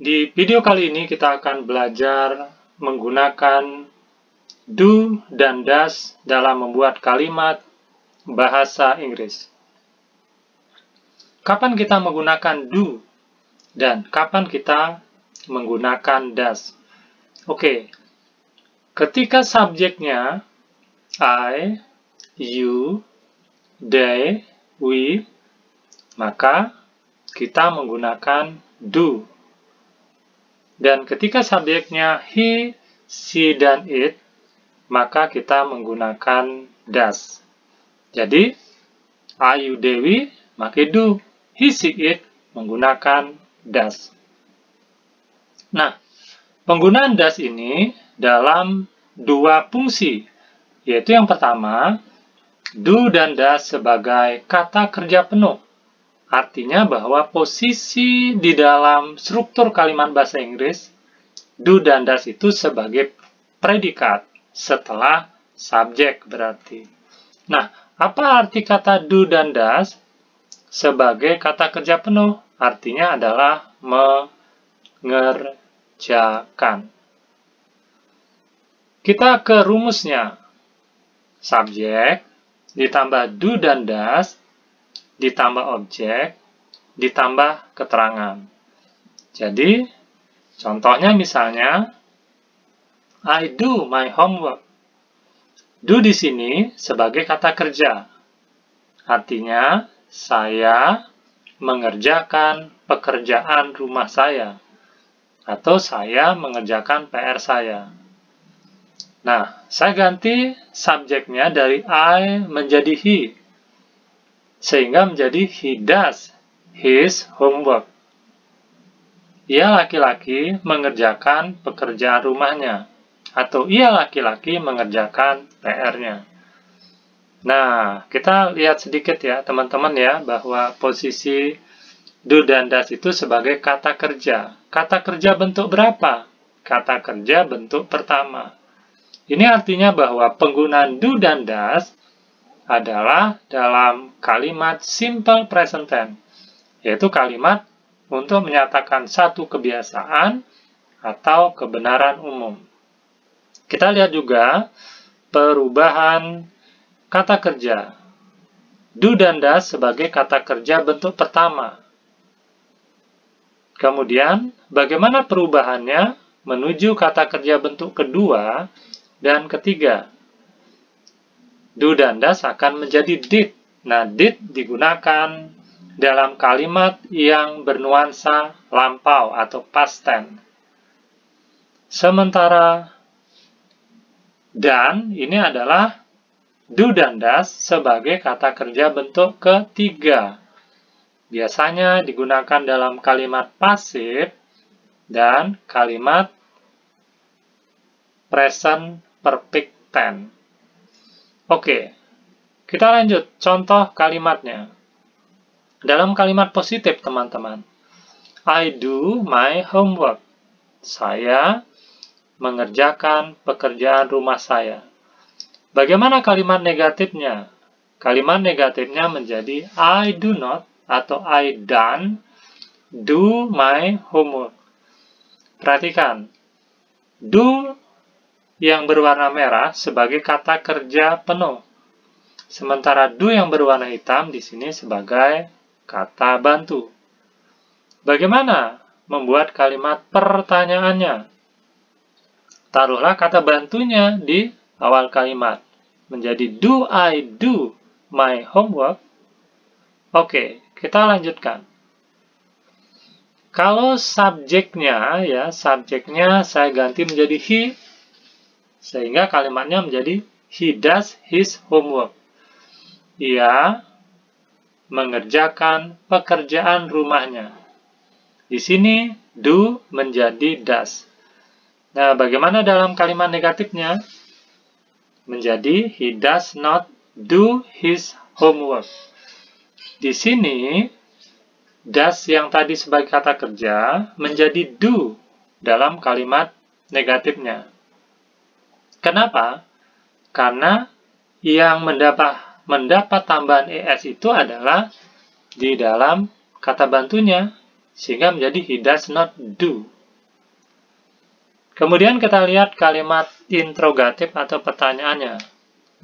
Di video kali ini kita akan belajar menggunakan do dan does dalam membuat kalimat bahasa Inggris. Kapan kita menggunakan do dan kapan kita menggunakan does? Oke, ketika subjeknya I, you, they, we, maka kita menggunakan do dan ketika subjeknya he, she, dan it, maka kita menggunakan does. Jadi, are you Dewi? Maka do. He, she, it menggunakan does. Nah, penggunaan does ini dalam dua fungsi, yaitu yang pertama, do dan does sebagai kata kerja penuh. Artinya bahwa posisi di dalam struktur kalimat bahasa Inggris, do dan does itu sebagai predikat setelah subjek berarti. Nah, apa arti kata do dan does Sebagai kata kerja penuh, artinya adalah mengerjakan. Kita ke rumusnya. Subjek ditambah do dan does ditambah objek, ditambah keterangan. Jadi, contohnya misalnya, I do my homework. Do di sini sebagai kata kerja. Artinya, saya mengerjakan pekerjaan rumah saya. Atau saya mengerjakan PR saya. Nah, saya ganti subjeknya dari I menjadi he sehingga menjadi he does his homework. Ia laki-laki mengerjakan pekerjaan rumahnya, atau ia laki-laki mengerjakan PR-nya. Nah, kita lihat sedikit ya teman-teman ya, bahwa posisi do dan does itu sebagai kata kerja. Kata kerja bentuk berapa? Kata kerja bentuk pertama. Ini artinya bahwa penggunaan do dan does adalah dalam kalimat simple present tense, yaitu kalimat untuk menyatakan satu kebiasaan atau kebenaran umum. Kita lihat juga perubahan kata kerja. Do dan does sebagai kata kerja bentuk pertama. Kemudian, bagaimana perubahannya menuju kata kerja bentuk kedua dan ketiga? do das akan menjadi did. Nah, did digunakan dalam kalimat yang bernuansa lampau atau past tense. Sementara dan ini adalah do das sebagai kata kerja bentuk ketiga. Biasanya digunakan dalam kalimat pasif dan kalimat present perfect tense. Oke, kita lanjut contoh kalimatnya. Dalam kalimat positif, teman-teman. I do my homework. Saya mengerjakan pekerjaan rumah saya. Bagaimana kalimat negatifnya? Kalimat negatifnya menjadi I do not atau I done do my homework. Perhatikan. Do yang berwarna merah sebagai kata kerja penuh. Sementara do yang berwarna hitam di sini sebagai kata bantu. Bagaimana membuat kalimat pertanyaannya? Taruhlah kata bantunya di awal kalimat. Menjadi do I do my homework? Oke, kita lanjutkan. Kalau subjeknya ya, subjeknya saya ganti menjadi he sehingga kalimatnya menjadi he does his homework. Ia mengerjakan pekerjaan rumahnya. Di sini do menjadi does. Nah, bagaimana dalam kalimat negatifnya? Menjadi he does not do his homework. Di sini does yang tadi sebagai kata kerja menjadi do dalam kalimat negatifnya. Kenapa? Karena yang mendapat mendapat tambahan ES itu adalah di dalam kata bantunya sehingga menjadi he does not do. Kemudian kita lihat kalimat interrogatif atau pertanyaannya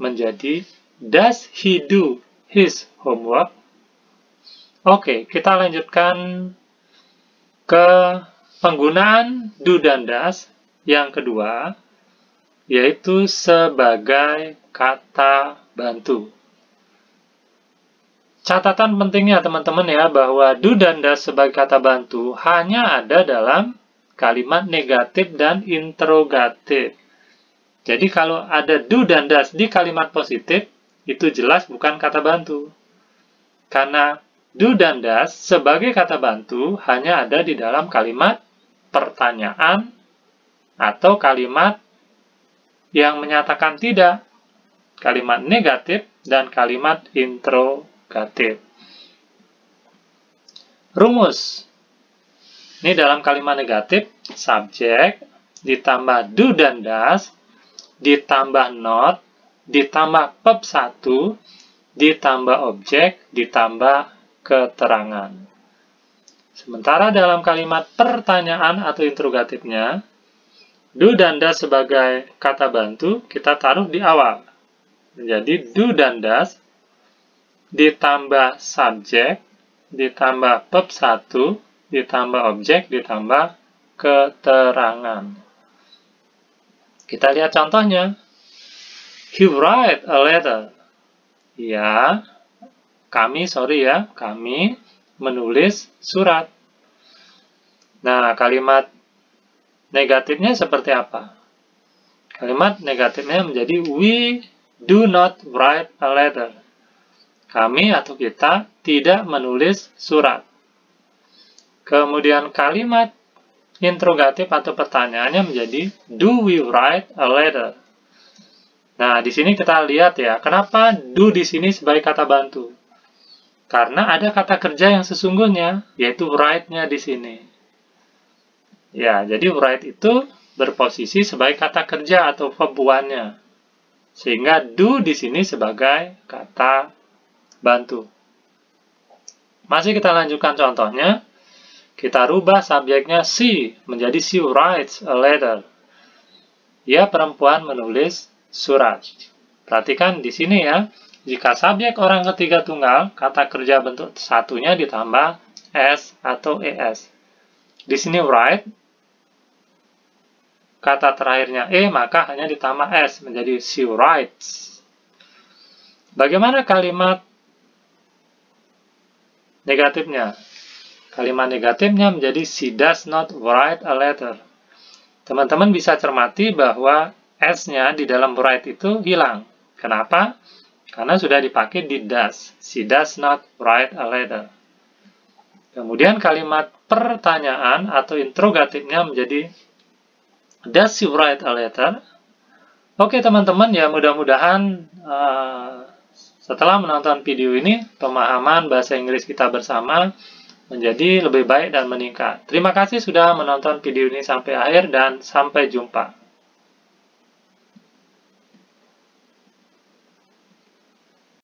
menjadi does he do his homework? Oke, kita lanjutkan ke penggunaan do dan does yang kedua yaitu sebagai kata bantu. Catatan pentingnya teman-teman ya bahwa do dan das sebagai kata bantu hanya ada dalam kalimat negatif dan interrogatif. Jadi kalau ada do dan das di kalimat positif, itu jelas bukan kata bantu. Karena do dan das sebagai kata bantu hanya ada di dalam kalimat pertanyaan atau kalimat yang menyatakan tidak, kalimat negatif, dan kalimat interrogatif. Rumus. Ini dalam kalimat negatif, subjek ditambah do dan das, ditambah not, ditambah pep 1, ditambah objek, ditambah keterangan. Sementara dalam kalimat pertanyaan atau interrogatifnya, Do dan das sebagai kata bantu kita taruh di awal. Menjadi do dan das ditambah subjek, ditambah pep 1, ditambah objek, ditambah keterangan. Kita lihat contohnya. He write a letter. Ya, kami, sorry ya, kami menulis surat. Nah, kalimat Negatifnya seperti apa? Kalimat negatifnya menjadi we do not write a letter. Kami atau kita tidak menulis surat. Kemudian kalimat interrogatif atau pertanyaannya menjadi do we write a letter? Nah, di sini kita lihat ya, kenapa do di sini sebagai kata bantu? Karena ada kata kerja yang sesungguhnya, yaitu write-nya di sini. Ya, jadi write itu berposisi sebagai kata kerja atau verbuannya. Sehingga do di sini sebagai kata bantu. Masih kita lanjutkan contohnya. Kita rubah subjeknya she menjadi she writes a letter. Ya, perempuan menulis surat. Perhatikan di sini ya. Jika subjek orang ketiga tunggal, kata kerja bentuk satunya ditambah s atau es. Di sini write kata terakhirnya E, maka hanya ditambah S menjadi she writes. Bagaimana kalimat negatifnya? Kalimat negatifnya menjadi she does not write a letter. Teman-teman bisa cermati bahwa S-nya di dalam write itu hilang. Kenapa? Karena sudah dipakai di does. She does not write a letter. Kemudian kalimat pertanyaan atau interrogatifnya menjadi Does she write a letter? Oke teman-teman ya mudah-mudahan uh, setelah menonton video ini pemahaman bahasa Inggris kita bersama menjadi lebih baik dan meningkat. Terima kasih sudah menonton video ini sampai akhir dan sampai jumpa.